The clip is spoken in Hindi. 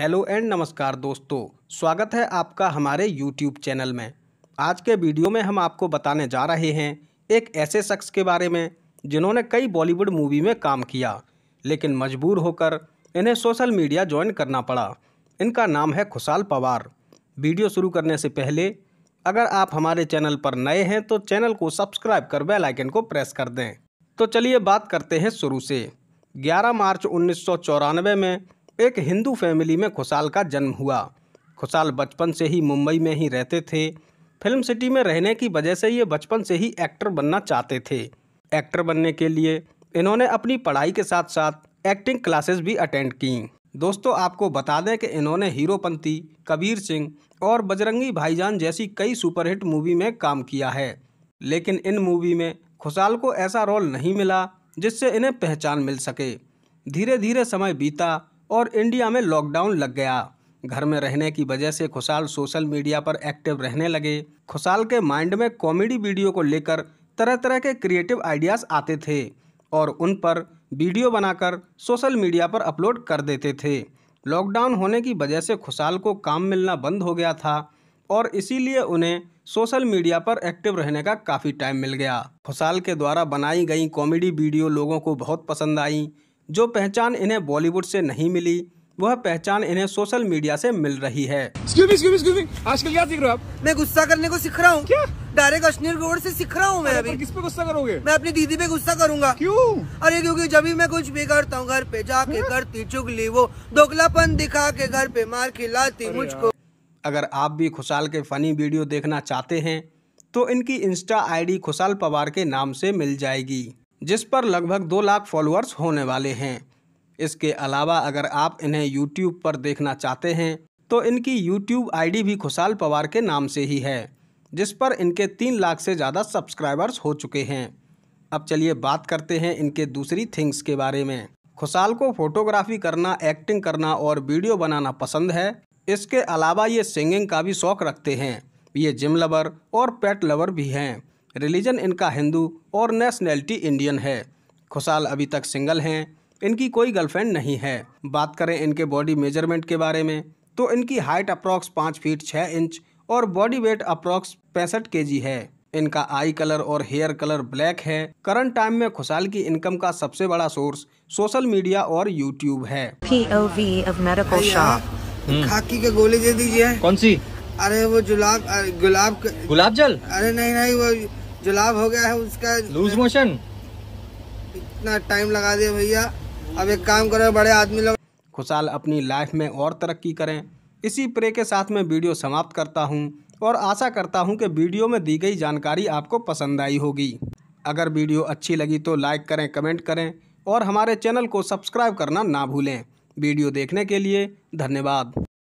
हेलो एंड नमस्कार दोस्तों स्वागत है आपका हमारे यूट्यूब चैनल में आज के वीडियो में हम आपको बताने जा रहे हैं एक ऐसे शख्स के बारे में जिन्होंने कई बॉलीवुड मूवी में काम किया लेकिन मजबूर होकर इन्हें सोशल मीडिया ज्वाइन करना पड़ा इनका नाम है खुशाल पवार वीडियो शुरू करने से पहले अगर आप हमारे चैनल पर नए हैं तो चैनल को सब्सक्राइब कर बेलाइकन को प्रेस कर दें तो चलिए बात करते हैं शुरू से 11 मार्च उन्नीस में एक हिंदू फैमिली में खुशाल का जन्म हुआ खुशाल बचपन से ही मुंबई में ही रहते थे फिल्म सिटी में रहने की वजह से ये बचपन से ही एक्टर बनना चाहते थे एक्टर बनने के लिए इन्होंने अपनी पढ़ाई के साथ साथ एक्टिंग क्लासेस भी अटेंड की दोस्तों आपको बता दें कि इन्होंने हीरोपंती कबीर सिंह और बजरंगी भाईजान जैसी कई सुपरहिट मूवी में काम किया है लेकिन इन मूवी में खुशाल को ऐसा रोल नहीं मिला जिससे इन्हें पहचान मिल सके धीरे धीरे समय बीता और इंडिया में लॉकडाउन लग गया घर में रहने की वजह से खुशाल सोशल मीडिया पर एक्टिव रहने लगे खुशाल के माइंड में कॉमेडी वीडियो को लेकर तरह तरह के क्रिएटिव आइडियाज़ आते थे और उन पर वीडियो बनाकर सोशल मीडिया पर अपलोड कर देते थे लॉकडाउन होने की वजह से खुशाल को काम मिलना बंद हो गया था और इसीलिए उन्हें सोशल मीडिया पर एक्टिव रहने का काफ़ी टाइम मिल गया खुशाल के द्वारा बनाई गई कॉमेडी वीडियो लोगों को बहुत पसंद आई जो पहचान इन्हें बॉलीवुड से नहीं मिली वह पहचान इन्हें सोशल मीडिया से मिल रही है आजकल क्या सीख रहे हो आप मैं गुस्सा करने को सीख रहा हूँ क्या डायरेक्ट अश्नीर गोवर से सीख रहा हूँ मैं अभी किस पे गुस्सा करोगे मैं अपनी दीदी पे गुस्सा करूंगा क्यों अरे क्योंकि जब भी मैं कुछ भी करता हूँ घर पे जाके हाँ? करती चुगली वो दोगलापन दिखा के घर पे मार खिलाती मुझको अगर आप भी खुशाल के फनी वीडियो देखना चाहते हैं तो इनकी इंस्टा आईडी खुशाल पवार के नाम से मिल जाएगी जिस पर लगभग दो लाख फॉलोअर्स होने वाले हैं इसके अलावा अगर आप इन्हें यूट्यूब पर देखना चाहते हैं तो इनकी यूट्यूब आईडी भी खुशाल पवार के नाम से ही है जिस पर इनके तीन लाख से ज़्यादा सब्सक्राइबर्स हो चुके हैं अब चलिए बात करते हैं इनके दूसरी थिंग्स के बारे में खुशाल को फोटोग्राफी करना एक्टिंग करना और वीडियो बनाना पसंद है इसके अलावा ये सिंगिंग का भी शौक रखते हैं ये जिम लवर और पेट लवर भी हैं रिलीजन इनका हिंदू और नेशनैलिटी इंडियन है खुशाल अभी तक सिंगल हैं इनकी कोई गर्लफ्रेंड नहीं है बात करें इनके बॉडी मेजरमेंट के बारे में तो इनकी हाइट अप्रॉक्स पाँच फीट छः इंच और बॉडी वेट अप्रॉक्स पैंसठ के है इनका आई कलर और हेयर कलर ब्लैक है करंट टाइम में खुशाल की इनकम का सबसे बड़ा सोर्स सोशल मीडिया और यूट्यूब है हम्म। खाकी के गोली दे दीजिए कौन सी अरे वो जुलाब गुलाब गुलाब जल अरे नहीं नहीं वो जो लाभ हो गया है उसका लूज मोशन इतना टाइम लगा दे भैया अब एक काम करो बड़े आदमी लोग खुशहाल अपनी लाइफ में और तरक्की करें इसी प्रे के साथ मैं वीडियो समाप्त करता हूँ और आशा करता हूँ कि वीडियो में दी गई जानकारी आपको पसंद आई होगी अगर वीडियो अच्छी लगी तो लाइक करें कमेंट करें और हमारे चैनल को सब्सक्राइब करना ना भूलें वीडियो देखने के लिए धन्यवाद